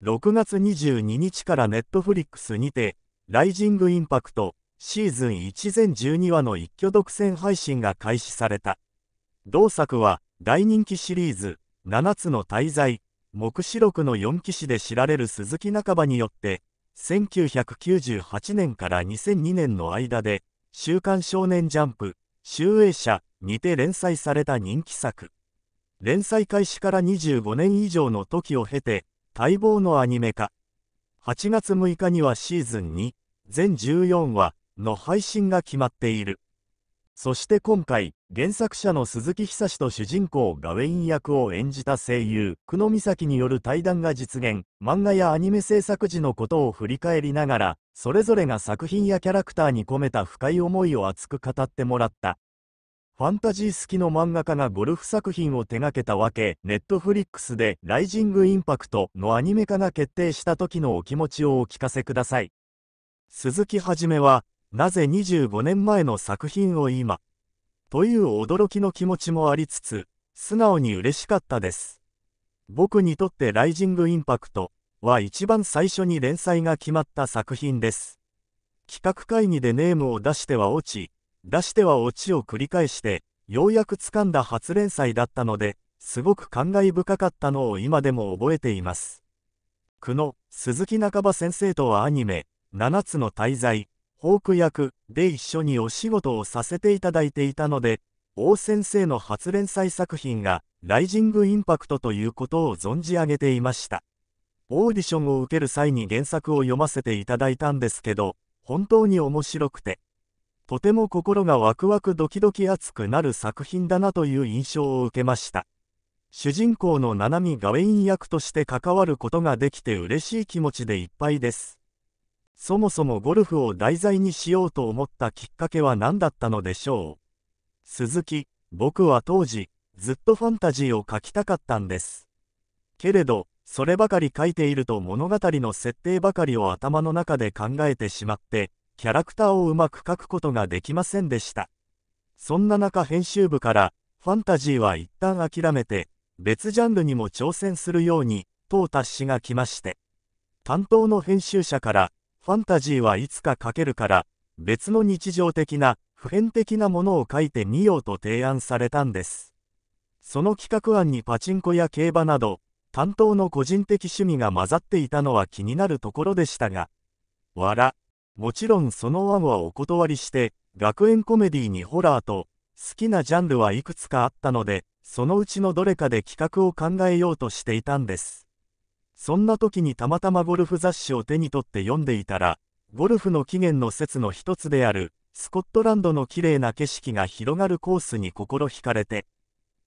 6月22日からネットフリックスにて、ライジングインパクトシーズン1全12話の一挙独占配信が開始された。同作は大人気シリーズ7つの滞在、黙示録の4騎士で知られる鈴木半ばによって、1998年から2002年の間で、週刊少年ジャンプ、集英社にて連載された人気作。連載開始から25年以上の時を経て、待望のアニメ化。8月6日にはシーズン2、全14話の配信が決まっている。そして今回、原作者の鈴木久志と主人公ガウェイン役を演じた声優、久野美咲による対談が実現、漫画やアニメ制作時のことを振り返りながら、それぞれが作品やキャラクターに込めた深い思いを熱く語ってもらった。ファンタジー好きの漫画家がゴルフ作品を手掛けたわけ、ネットフリックスでライジングインパクトのアニメ化が決定した時のお気持ちをお聞かせください。鈴木はじめは、なぜ25年前の作品を今、という驚きの気持ちもありつつ、素直に嬉しかったです。僕にとってライジングインパクトは一番最初に連載が決まった作品です。企画会議でネームを出しては落ち、出しては落ちを繰り返して、ようやく掴んだ初連載だったので、すごく感慨深かったのを今でも覚えています。久野、鈴木半ば先生とはアニメ、7つの滞在、ホーク役で一緒にお仕事をさせていただいていたので、王先生の初連載作品が、ライジングインパクトということを存じ上げていました。オーディションを受ける際に原作を読ませていただいたんですけど、本当に面白くて、とても心がワクワクドキドキ熱くなる作品だなという印象を受けました。主人公の七海ガウェイン役として関わることができて嬉しい気持ちでいっぱいです。そもそもゴルフを題材にしようと思ったきっかけは何だったのでしょう。鈴木、僕は当時、ずっとファンタジーを書きたかったんです。けれど、そればかり書いていると物語の設定ばかりを頭の中で考えてしまって、キャラクターをうまく描くことができませんでした。そんな中編集部から、ファンタジーは一旦諦めて、別ジャンルにも挑戦するように、と達しが来まして。担当の編集者から、ファンタジーはいつか書けるから、別の日常的な、普遍的なものを書いてみようと提案されたんです。その企画案にパチンコや競馬など、担当の個人的趣味が混ざっていたのは気になるところでしたが、わら、もちろんその案はお断りして、学園コメディにホラーと、好きなジャンルはいくつかあったので、そのうちのどれかで企画を考えようとしていたんです。そんな時にたまたまゴルフ雑誌を手に取って読んでいたら、ゴルフの起源の説の一つである、スコットランドの綺麗な景色が広がるコースに心惹かれて、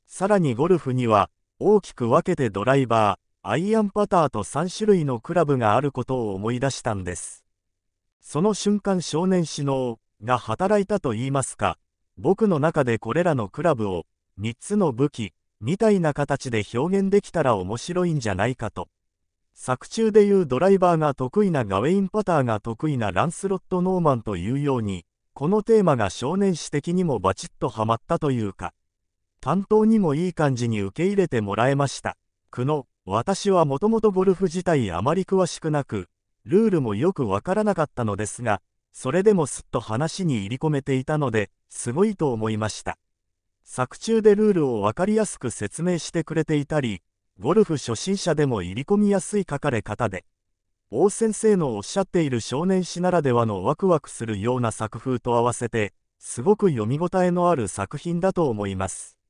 さらにゴルフには、大きく分けてドライバー、アイアンパターと3種類のクラブがあることを思い出したんです。その瞬間少年首脳が働いたといいますか、僕の中でこれらのクラブを3つの武器みたいな形で表現できたら面白いんじゃないかと。作中でいうドライバーが得意なガウェイン・パターが得意なランスロット・ノーマンというように、このテーマが少年史的にもバチッとはまったというか、担当にもいい感じに受け入れてもらえました。苦悩私はもともとゴルフ自体あまり詳しくなく、ルールもよくわからなかったのですが、それでもすっと話に入り込めていたので、すごいと思いました。作中でルールをわかりやすく説明してくれていたり、ゴルフ初心者でも入り込みやすい書かれ方で、王先生のおっしゃっている少年誌ならではのワクワクするような作風と合わせて、すごく読み応えのある作品だと思います。